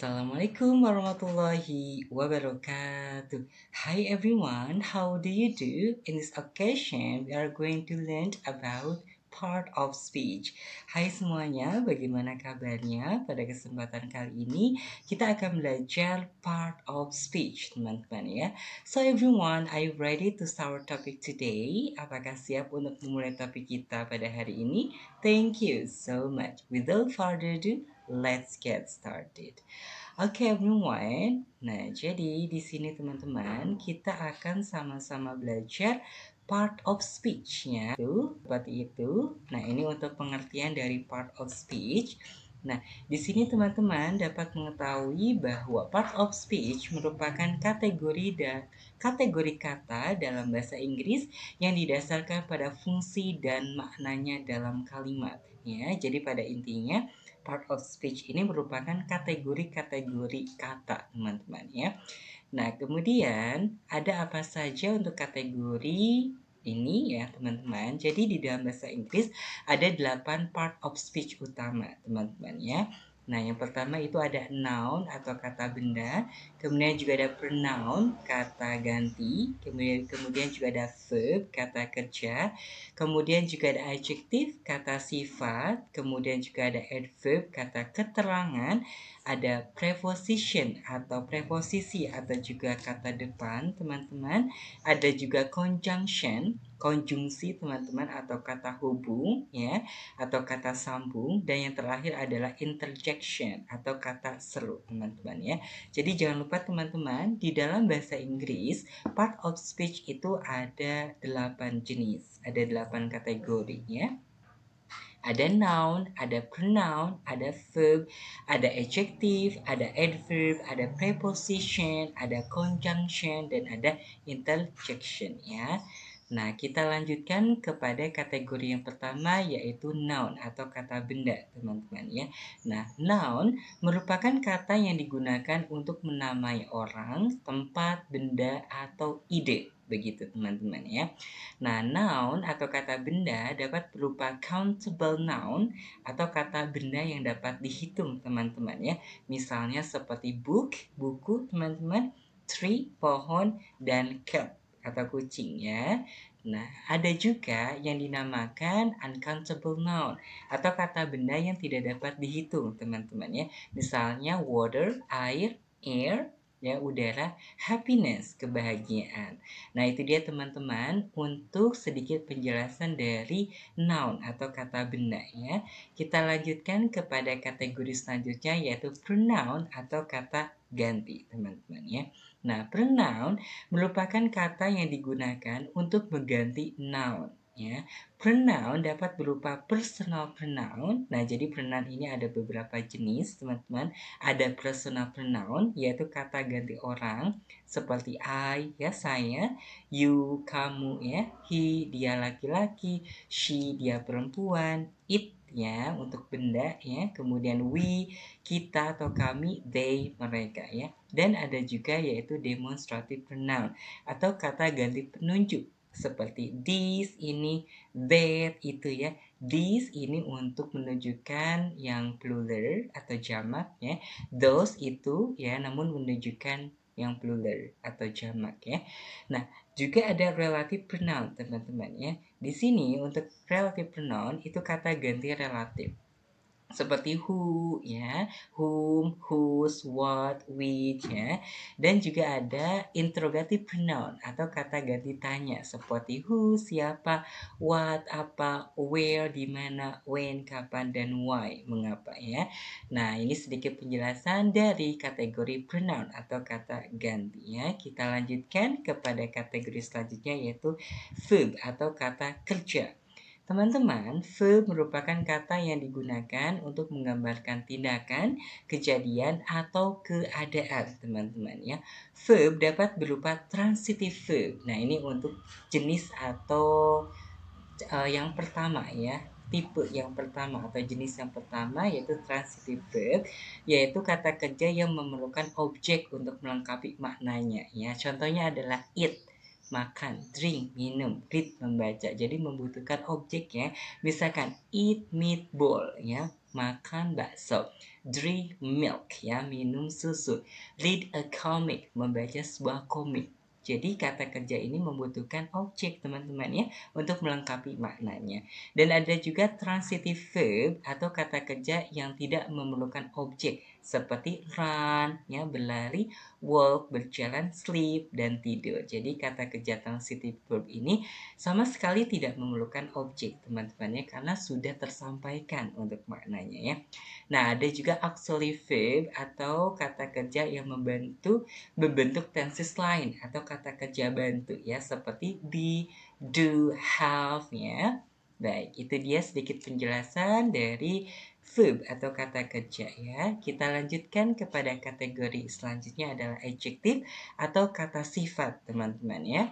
Assalamualaikum warahmatullahi wabarakatuh. Hi everyone, how do you do? In this occasion, we are going to learn about part of speech. Hai semuanya, bagaimana kabarnya? Pada kesempatan kali ini kita akan belajar part of speech, teman-teman ya. So everyone, are you ready to start our topic today? Apakah siap untuk memulai topik kita pada hari ini? Thank you so much. Without further ado, let's get started. Oke okay, everyone. Nah, jadi di sini teman-teman kita akan sama-sama belajar part of speech-nya itu seperti itu. Nah, ini untuk pengertian dari part of speech. Nah, di sini teman-teman dapat mengetahui bahwa part of speech merupakan kategori dan kategori kata dalam bahasa Inggris yang didasarkan pada fungsi dan maknanya dalam kalimat. Ya, jadi pada intinya part of speech ini merupakan kategori-kategori kata, teman-teman ya. Nah, kemudian ada apa saja untuk kategori ini ya teman-teman. Jadi di dalam bahasa Inggris ada 8 part of speech utama teman-teman ya. Nah, yang pertama itu ada noun atau kata benda, kemudian juga ada pronoun, kata ganti, kemudian kemudian juga ada verb, kata kerja, kemudian juga ada adjective kata sifat, kemudian juga ada adverb, kata keterangan, ada preposition atau preposisi atau juga kata depan, teman-teman, ada juga conjunction, konjungsi teman-teman atau kata hubung ya atau kata sambung dan yang terakhir adalah interjection atau kata seru teman-teman ya. Jadi jangan lupa teman-teman di dalam bahasa Inggris part of speech itu ada delapan jenis, ada delapan kategori ya ada noun, ada pronoun, ada verb, ada adjective, ada adverb, ada preposition, ada conjunction, dan ada interjection ya. Nah, kita lanjutkan kepada kategori yang pertama yaitu noun atau kata benda, teman-teman ya. Nah, noun merupakan kata yang digunakan untuk menamai orang, tempat, benda atau ide begitu teman-teman ya. Nah, noun atau kata benda dapat berupa countable noun atau kata benda yang dapat dihitung teman-teman ya. Misalnya seperti book, buku teman-teman, tree, pohon, dan cup atau kucing ya. Nah, ada juga yang dinamakan uncountable noun atau kata benda yang tidak dapat dihitung, teman-teman ya. Misalnya water, air, air, ya udara, happiness, kebahagiaan. Nah, itu dia teman-teman untuk sedikit penjelasan dari noun atau kata benda ya. Kita lanjutkan kepada kategori selanjutnya yaitu pronoun atau kata ganti, teman-teman ya. Nah, pronoun merupakan kata yang digunakan untuk mengganti noun. Ya. Pronoun dapat berupa personal pronoun. Nah, jadi pronoun ini ada beberapa jenis, teman-teman. Ada personal pronoun, yaitu kata ganti orang, seperti I, ya saya, you, kamu, ya, he, dia laki-laki, she, dia perempuan, it, ya untuk benda ya kemudian we kita atau kami they mereka ya dan ada juga yaitu demonstrative pronoun atau kata ganti penunjuk seperti this ini that itu ya This ini untuk menunjukkan yang plural atau jamak ya. Those itu ya namun menunjukkan yang plural atau jamak ya. Nah, juga ada relative pronoun, teman-teman ya. Di sini untuk relative pronoun itu kata ganti relatif seperti who ya, whom, whose, what, which ya. Dan juga ada interrogative pronoun atau kata ganti tanya seperti who, siapa, what, apa, where, di mana, when, kapan dan why, mengapa ya. Nah, ini sedikit penjelasan dari kategori pronoun atau kata ganti ya. Kita lanjutkan kepada kategori selanjutnya yaitu verb atau kata kerja Teman-teman, verb merupakan kata yang digunakan untuk menggambarkan tindakan, kejadian, atau keadaan, teman-teman ya. Verb dapat berupa transitive verb. Nah, ini untuk jenis atau uh, yang pertama ya, tipe yang pertama atau jenis yang pertama yaitu transitive verb yaitu kata kerja yang memerlukan objek untuk melengkapi maknanya ya contohnya adalah it makan, drink, minum, read, membaca. Jadi membutuhkan objek ya. Misalkan eat meatball ya, makan bakso. Drink milk ya, minum susu. Read a comic, membaca sebuah komik. Jadi kata kerja ini membutuhkan objek teman-teman ya untuk melengkapi maknanya. Dan ada juga transitive verb atau kata kerja yang tidak memerlukan objek seperti run, ya, berlari, walk, berjalan, sleep, dan tidur. Jadi kata kejahatan city verb ini sama sekali tidak memerlukan objek teman-temannya karena sudah tersampaikan untuk maknanya ya. Nah ada juga auxiliary verb atau kata kerja yang membantu berbentuk tenses lain atau kata kerja bantu ya seperti be, do, have ya. Baik, itu dia sedikit penjelasan dari verb atau kata kerja ya. Kita lanjutkan kepada kategori selanjutnya adalah adjective atau kata sifat, teman-teman ya.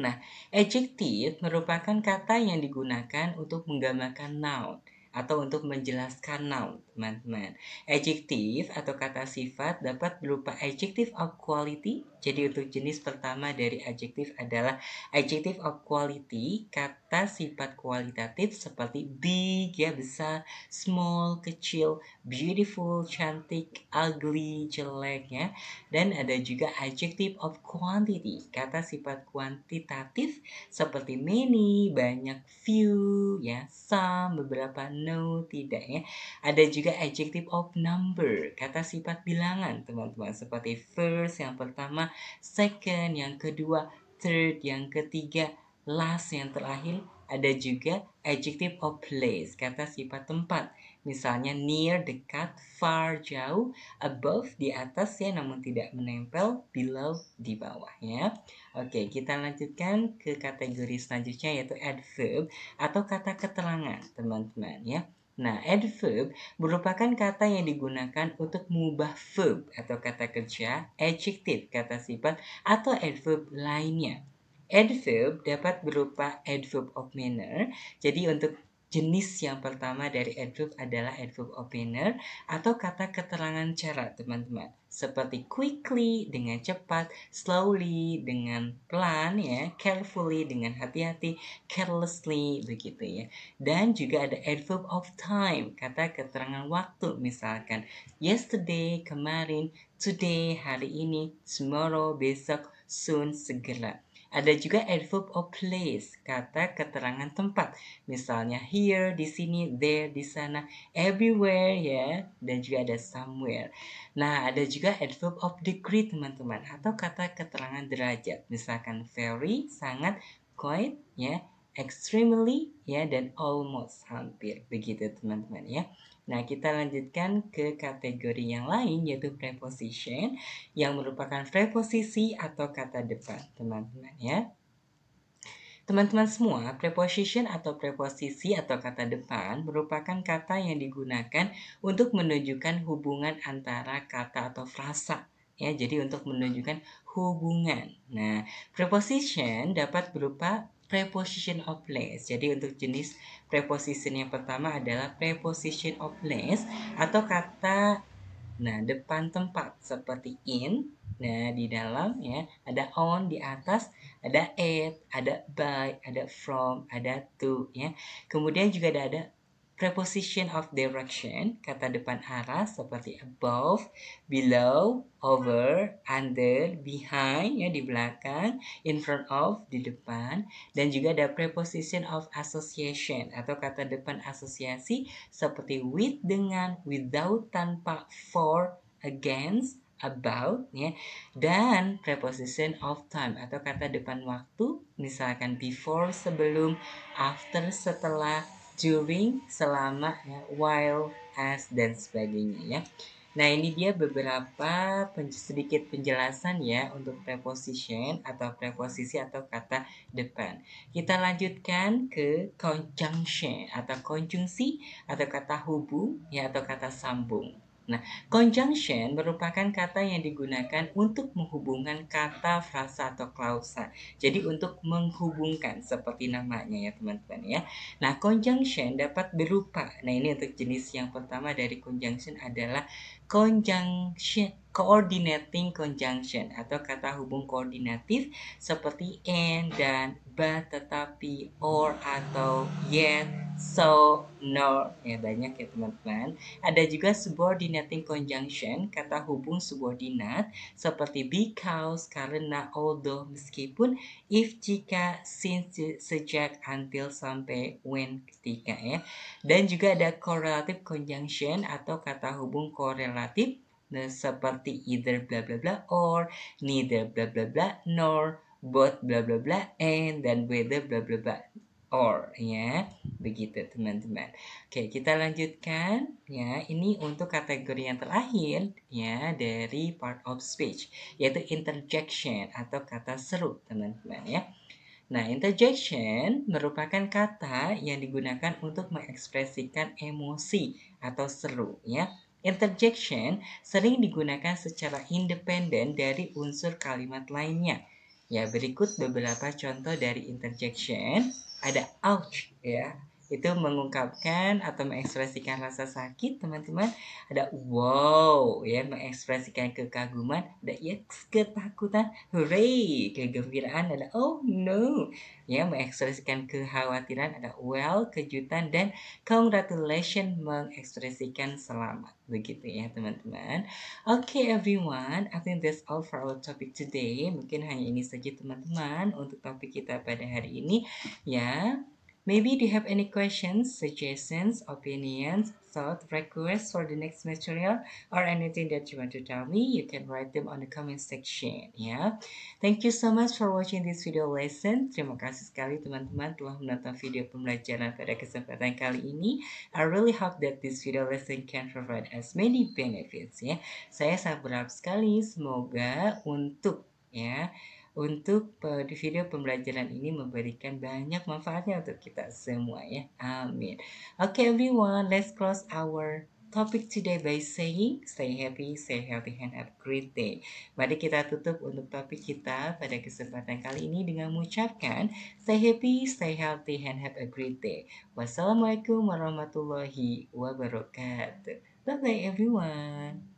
Nah, adjective merupakan kata yang digunakan untuk menggambarkan noun atau untuk menjelaskan noun, teman-teman. Adjective atau kata sifat dapat berupa adjective of quality jadi untuk jenis pertama dari adjektif adalah adjective of quality, kata sifat kualitatif seperti big ya besar, small kecil, beautiful cantik, ugly jelek ya. Dan ada juga adjective of quantity, kata sifat kuantitatif seperti many banyak, few ya, some beberapa, no tidak ya. Ada juga adjective of number, kata sifat bilangan teman-teman seperti first yang pertama second yang kedua, third yang ketiga, last yang terakhir ada juga adjective of place, kata sifat tempat. Misalnya near, dekat, far, jauh, above, di atas ya, namun tidak menempel, below, di bawah ya. Oke, kita lanjutkan ke kategori selanjutnya yaitu adverb atau kata keterangan, teman-teman ya. Nah, adverb merupakan kata yang digunakan untuk mengubah verb atau kata kerja, adjective kata sifat, atau adverb lainnya. Adverb dapat berupa adverb of manner. Jadi untuk jenis yang pertama dari adverb adalah adverb of manner atau kata keterangan cara, teman-teman seperti quickly dengan cepat, slowly dengan pelan ya, carefully dengan hati-hati, carelessly begitu ya. Dan juga ada adverb of time, kata keterangan waktu misalkan yesterday, kemarin, today, hari ini, tomorrow, besok, soon, segera. Ada juga adverb of place, kata keterangan tempat. Misalnya here, di sini, there, di sana, everywhere ya. Dan juga ada somewhere. Nah, ada juga adverb of degree teman-teman. Atau kata keterangan derajat. Misalkan very, sangat, quite ya, extremely ya, dan almost hampir. Begitu teman-teman ya. Nah, kita lanjutkan ke kategori yang lain yaitu preposition yang merupakan preposisi atau kata depan, teman-teman ya. Teman-teman semua, preposition atau preposisi atau kata depan merupakan kata yang digunakan untuk menunjukkan hubungan antara kata atau frasa. Ya, jadi untuk menunjukkan hubungan. Nah, preposition dapat berupa preposition of place. Jadi untuk jenis preposition yang pertama adalah preposition of place atau kata nah depan tempat seperti in. Nah, di dalam ya ada on di atas, ada at, ada by, ada from, ada to ya. Kemudian juga ada, ada Preposition of direction, kata depan arah seperti above, below, over, under, behind, ya di belakang, in front of, di depan. Dan juga ada preposition of association atau kata depan asosiasi seperti with, dengan, without, tanpa, for, against, about ya dan preposition of time atau kata depan waktu misalkan before sebelum after setelah during, selama, ya, while, as, dan sebagainya ya. Nah ini dia beberapa pen sedikit penjelasan ya untuk preposition atau preposisi atau kata depan. Kita lanjutkan ke conjunction atau konjungsi atau kata hubung ya atau kata sambung. Nah, conjunction merupakan kata yang digunakan untuk menghubungkan kata, frasa, atau klausa. Jadi untuk menghubungkan seperti namanya ya teman-teman ya. Nah, conjunction dapat berupa. Nah, ini untuk jenis yang pertama dari conjunction adalah conjunction coordinating conjunction atau kata hubung koordinatif seperti and dan but tetapi or atau yet so nor ya banyak ya teman-teman ada juga subordinating conjunction kata hubung subordinat seperti because karena although meskipun if jika since sejak until sampai when ketika ya dan juga ada correlative conjunction atau kata hubung korelatif Nah, seperti either bla bla bla or, neither bla bla bla nor, both bla bla bla and dan whether bla bla bla or ya. Begitu teman-teman. Oke, kita lanjutkan ya. Ini untuk kategori yang terakhir ya dari part of speech yaitu interjection atau kata seru teman-teman ya. Nah, interjection merupakan kata yang digunakan untuk mengekspresikan emosi atau seru ya Interjection sering digunakan secara independen dari unsur kalimat lainnya. Ya, berikut beberapa contoh dari interjection. Ada ouch ya, itu mengungkapkan atau mengekspresikan rasa sakit teman-teman ada wow ya mengekspresikan kekaguman ada ya ketakutan hooray kegembiraan ada oh no ya mengekspresikan kekhawatiran ada well kejutan dan congratulations mengekspresikan selamat begitu ya teman-teman oke okay, everyone I think that's all for our topic today mungkin hanya ini saja teman-teman untuk topik kita pada hari ini ya Maybe you have any questions, suggestions, opinions, thought, requests for the next material, or anything that you want to tell me, you can write them on the comment section ya. Thank you so much for watching this video lesson. Terima kasih sekali teman-teman telah menonton video pembelajaran pada kesempatan kali ini. I really hope that this video lesson can provide as many benefits ya. Saya sangat berharap sekali semoga untuk ya untuk eh, di video pembelajaran ini memberikan banyak manfaatnya untuk kita semua ya. Amin. Okay everyone, let's close our topic today by saying stay happy, stay healthy and have a great day. Mari kita tutup untuk topik kita pada kesempatan kali ini dengan mengucapkan stay happy, stay healthy and have a great day. Wassalamualaikum warahmatullahi wabarakatuh. Bye bye everyone.